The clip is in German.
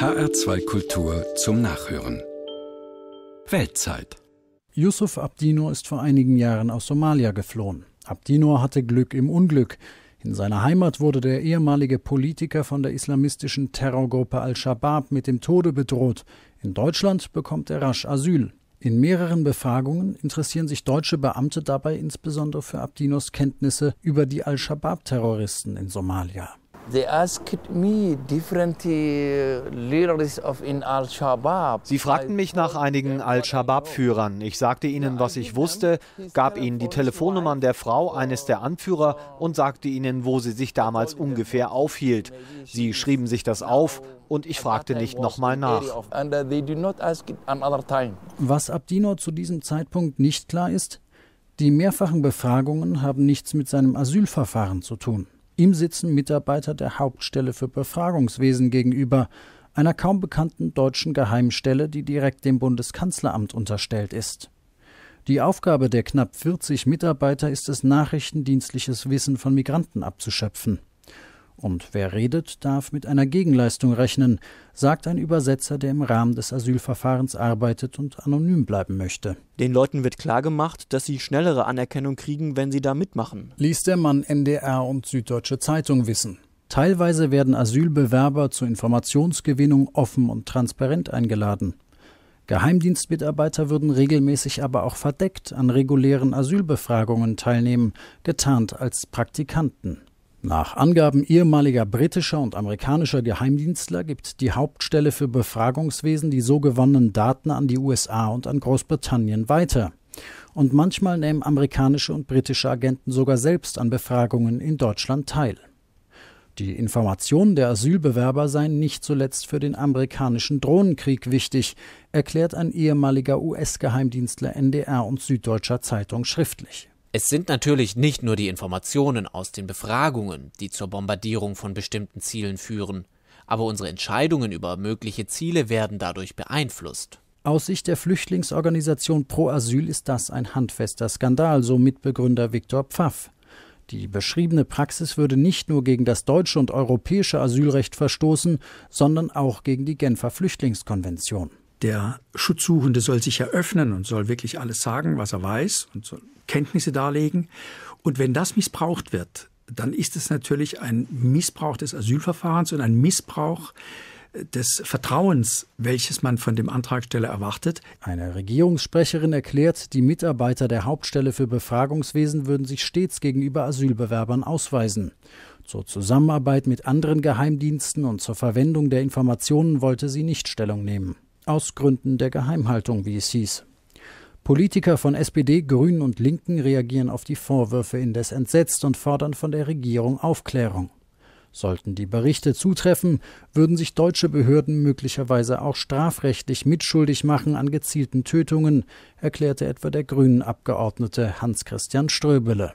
HR2 Kultur zum Nachhören. Weltzeit. Yusuf Abdino ist vor einigen Jahren aus Somalia geflohen. Abdino hatte Glück im Unglück. In seiner Heimat wurde der ehemalige Politiker von der islamistischen Terrorgruppe Al-Shabaab mit dem Tode bedroht. In Deutschland bekommt er rasch Asyl. In mehreren Befragungen interessieren sich deutsche Beamte dabei insbesondere für Abdinos Kenntnisse über die Al-Shabaab-Terroristen in Somalia. Uh, sie fragten mich nach einigen Al-Shabaab-Führern. Ich sagte ihnen, was ich wusste, gab ihnen die Telefonnummern der Frau eines der Anführer und sagte ihnen, wo sie sich damals ungefähr aufhielt. Sie schrieben sich das auf und ich fragte nicht nochmal nach. Uh, was Abdino zu diesem Zeitpunkt nicht klar ist, die mehrfachen Befragungen haben nichts mit seinem Asylverfahren zu tun. Ihm sitzen Mitarbeiter der Hauptstelle für Befragungswesen gegenüber, einer kaum bekannten deutschen Geheimstelle, die direkt dem Bundeskanzleramt unterstellt ist. Die Aufgabe der knapp 40 Mitarbeiter ist es, nachrichtendienstliches Wissen von Migranten abzuschöpfen. Und wer redet, darf mit einer Gegenleistung rechnen, sagt ein Übersetzer, der im Rahmen des Asylverfahrens arbeitet und anonym bleiben möchte. Den Leuten wird klargemacht, dass sie schnellere Anerkennung kriegen, wenn sie da mitmachen. Ließ der Mann NDR und Süddeutsche Zeitung wissen. Teilweise werden Asylbewerber zur Informationsgewinnung offen und transparent eingeladen. Geheimdienstmitarbeiter würden regelmäßig aber auch verdeckt an regulären Asylbefragungen teilnehmen, getarnt als Praktikanten. Nach Angaben ehemaliger britischer und amerikanischer Geheimdienstler gibt die Hauptstelle für Befragungswesen die so gewonnenen Daten an die USA und an Großbritannien weiter. Und manchmal nehmen amerikanische und britische Agenten sogar selbst an Befragungen in Deutschland teil. Die Informationen der Asylbewerber seien nicht zuletzt für den amerikanischen Drohnenkrieg wichtig, erklärt ein ehemaliger US-Geheimdienstler NDR und Süddeutscher Zeitung schriftlich. Es sind natürlich nicht nur die Informationen aus den Befragungen, die zur Bombardierung von bestimmten Zielen führen, aber unsere Entscheidungen über mögliche Ziele werden dadurch beeinflusst. Aus Sicht der Flüchtlingsorganisation Pro Asyl ist das ein handfester Skandal, so Mitbegründer Viktor Pfaff. Die beschriebene Praxis würde nicht nur gegen das deutsche und europäische Asylrecht verstoßen, sondern auch gegen die Genfer Flüchtlingskonvention. Der Schutzsuchende soll sich eröffnen und soll wirklich alles sagen, was er weiß und soll Kenntnisse darlegen. Und wenn das missbraucht wird, dann ist es natürlich ein Missbrauch des Asylverfahrens und ein Missbrauch äh, des Vertrauens, welches man von dem Antragsteller erwartet. Eine Regierungssprecherin erklärt, die Mitarbeiter der Hauptstelle für Befragungswesen würden sich stets gegenüber Asylbewerbern ausweisen. Zur Zusammenarbeit mit anderen Geheimdiensten und zur Verwendung der Informationen wollte sie nicht Stellung nehmen. Aus Gründen der Geheimhaltung, wie es hieß. Politiker von SPD, Grünen und Linken reagieren auf die Vorwürfe indes entsetzt und fordern von der Regierung Aufklärung. Sollten die Berichte zutreffen, würden sich deutsche Behörden möglicherweise auch strafrechtlich mitschuldig machen an gezielten Tötungen, erklärte etwa der Grünen Abgeordnete Hans Christian Ströbele.